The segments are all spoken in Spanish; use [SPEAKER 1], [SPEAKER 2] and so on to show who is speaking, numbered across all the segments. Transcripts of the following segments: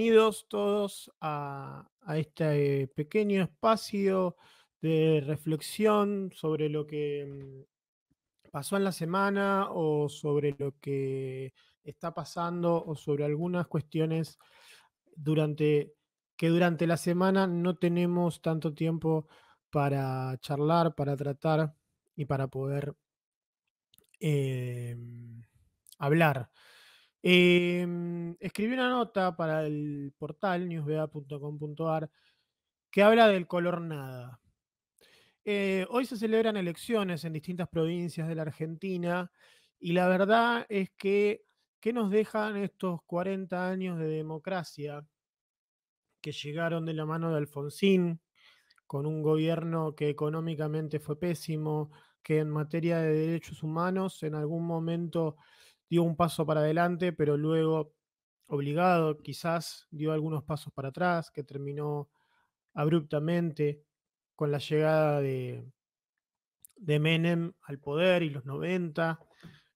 [SPEAKER 1] Bienvenidos todos a, este pequeño espacio de reflexión sobre lo que mm, pasó en la semana o sobre lo que está pasando o sobre algunas cuestiones durante que durante la semana no tenemos tanto tiempo para charlar, para tratar y para poder em, hablar. Em, escribí una nota para el portal newsbea.com.ar que habla del color nada. Eh, hoy se celebran elecciones en distintas provincias de la Argentina y la verdad es que, ¿qué nos dejan estos 40 años de democracia que llegaron de la mano de Alfonsín, con un gobierno que económicamente fue pésimo, que en materia de derechos humanos en algún momento dio un paso para adelante, pero luego, obligado, quizás dio algunos pasos para atrás, que terminó abruptamente con la llegada de, Menem al poder y los 90,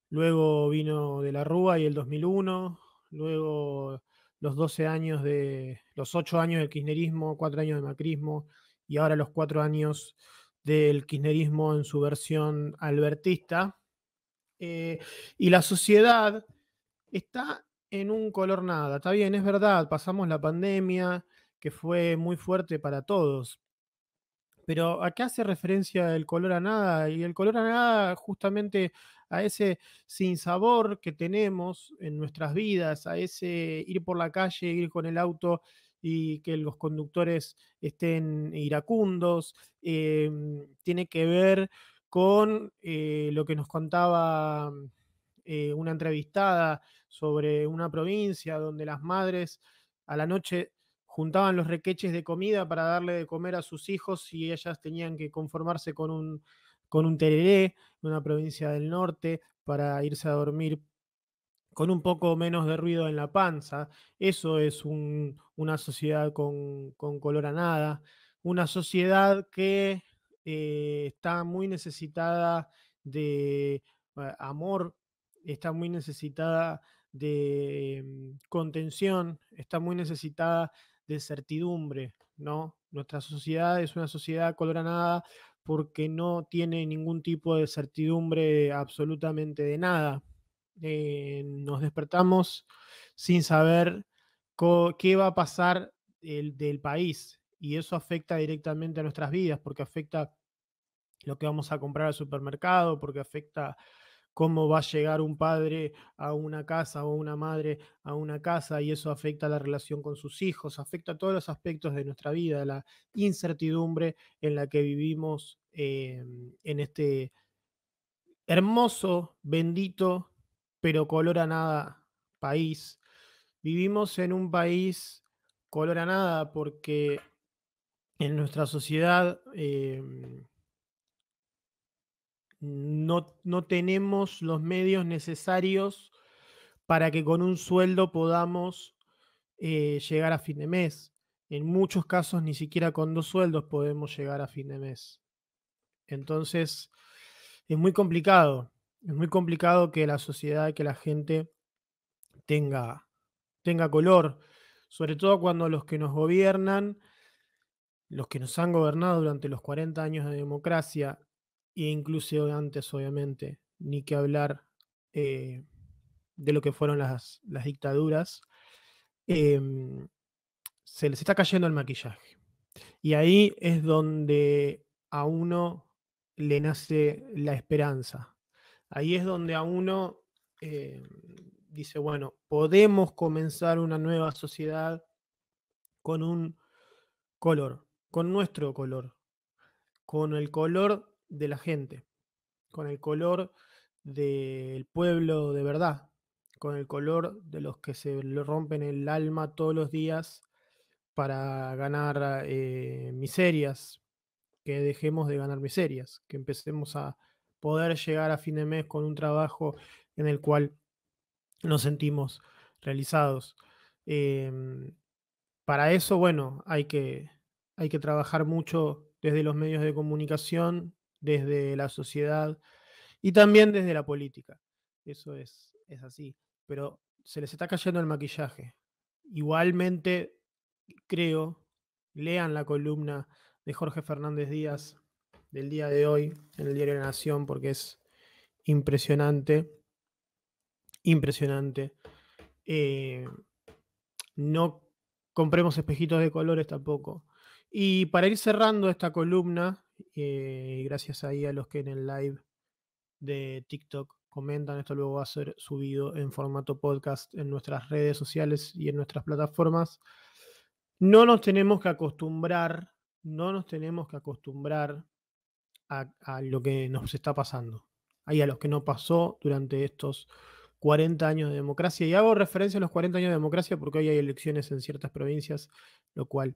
[SPEAKER 1] luego vino de la Rúa y el 2001, luego los 12 años de, los 8 años del kirchnerismo, 4 años de macrismo y ahora los 4 años del kirchnerismo en su versión albertista, eh, y la sociedad está en un color nada. Está bien, es verdad, pasamos la pandemia, que fue muy fuerte para todos. Pero ¿a qué hace referencia el color a nada, y el color a nada justamente a ese sinsabor que tenemos en nuestras vidas, a ese ir por la calle, ir con el auto y que los conductores estén iracundos, em, tiene que ver con eh, lo que nos contaba eh, una entrevistada sobre una provincia donde las madres a la noche juntaban los requeches de comida para darle de comer a sus hijos y ellas tenían que conformarse con un, con un una provincia del norte, para irse a dormir con un poco menos de ruido en la panza. Eso es una sociedad con, con color a nada, una sociedad que eh, está muy necesitada de eh, amor, está muy necesitada de mm, contención, está muy necesitada de certidumbre, ¿no? Nuestra sociedad es una sociedad coloranada porque no tiene ningún tipo de certidumbre absolutamente de nada. Eh, nos despertamos sin saber qué va a pasar el, del país, y eso afecta directamente a nuestras vidas porque afecta lo que vamos a comprar al supermercado, porque afecta cómo va a llegar un padre a una casa o una madre a una casa y eso afecta la relación con sus hijos, afecta todos los aspectos de nuestra vida, la incertidumbre en la que vivimos eh, en este hermoso, bendito, pero color a nada país. Vivimos en un país color a nada porque en nuestra sociedad em, no, tenemos los medios necesarios para que con un sueldo podamos eh, llegar a fin de mes. En muchos casos ni siquiera con dos sueldos podemos llegar a fin de mes. Entonces, es muy complicado. Es muy complicado que la sociedad, que la gente tenga, tenga color, sobre todo cuando los que nos gobiernan los que nos han gobernado durante los 40 años de democracia, e incluso antes, obviamente, ni que hablar eh, de lo que fueron las, dictaduras, em, se les está cayendo el maquillaje. Y ahí es donde a uno le nace la esperanza. Ahí es donde a uno eh, dice, bueno, podemos comenzar una nueva sociedad con un color, con nuestro color, con el color de la gente, con el color del pueblo de verdad, con el color de los que se le rompen el alma todos los días para ganar eh, miserias, que dejemos de ganar miserias, que empecemos a poder llegar a fin de mes con un trabajo en el cual nos sentimos realizados. Em, para eso, bueno, hay que hay que trabajar mucho desde los medios de comunicación, desde la sociedad y también desde la política. Eso es, así. Pero se les está cayendo el maquillaje. Igualmente, creo, lean la columna de Jorge Fernández Díaz del día de hoy en el diario La Nación porque es impresionante, impresionante. Eh, no compremos espejitos de colores tampoco. Y para ir cerrando esta columna, y eh, gracias ahí a los que en el live de TikTok comentan, esto luego va a ser subido en formato podcast en nuestras redes sociales y en nuestras plataformas. No nos tenemos que acostumbrar, no nos tenemos que acostumbrar a, lo que nos está pasando, ahí a los que no pasó durante estos 40 años de democracia. Y hago referencia a los 40 años de democracia porque hoy hay elecciones en ciertas provincias, lo cual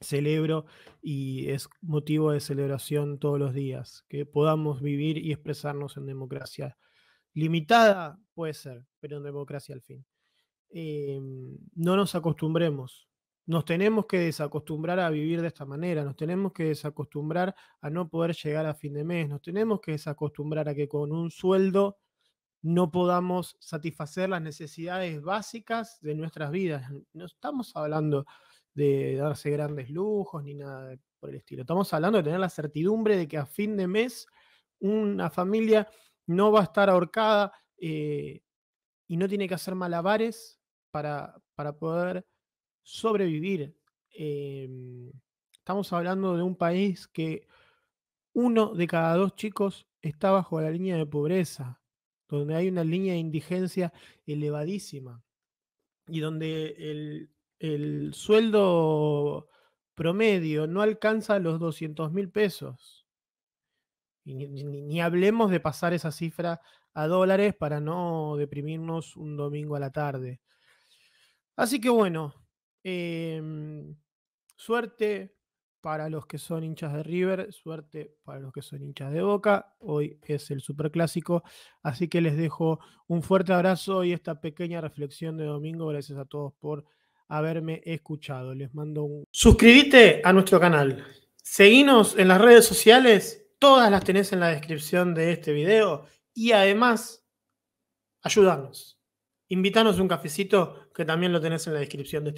[SPEAKER 1] celebro y es motivo de celebración todos los días, que podamos vivir y expresarnos en democracia. Limitada puede ser, pero en democracia al fin. Em, no nos acostumbremos, nos tenemos que desacostumbrar a vivir de esta manera, nos tenemos que desacostumbrar a no poder llegar a fin de mes, nos tenemos que desacostumbrar a que con un sueldo no podamos satisfacer las necesidades básicas de nuestras vidas. No estamos hablando de darse grandes lujos ni nada por el estilo. Estamos hablando de tener la certidumbre de que a fin de mes una familia no va a estar ahorcada eh, y no tiene que hacer malabares para, para poder sobrevivir. Em, estamos hablando de un país que uno de cada dos chicos está bajo la línea de pobreza, donde hay una línea de indigencia elevadísima y donde el el sueldo promedio no alcanza los 200 mil pesos. ni, hablemos de pasar esa cifra a dólares para no deprimirnos un domingo a la tarde. Así que bueno, em, suerte para los que son hinchas de River, suerte para los que son hinchas de Boca. Hoy es el superclásico, así que les dejo un fuerte abrazo y esta pequeña reflexión de domingo. Gracias a todos por haberme escuchado. Les mando un... Suscríbete a nuestro canal. Seguinos en las redes sociales. Todas las tenés en la descripción de este video. Y además, ayúdanos. Invitanos un cafecito que también lo tenés en la descripción de este video.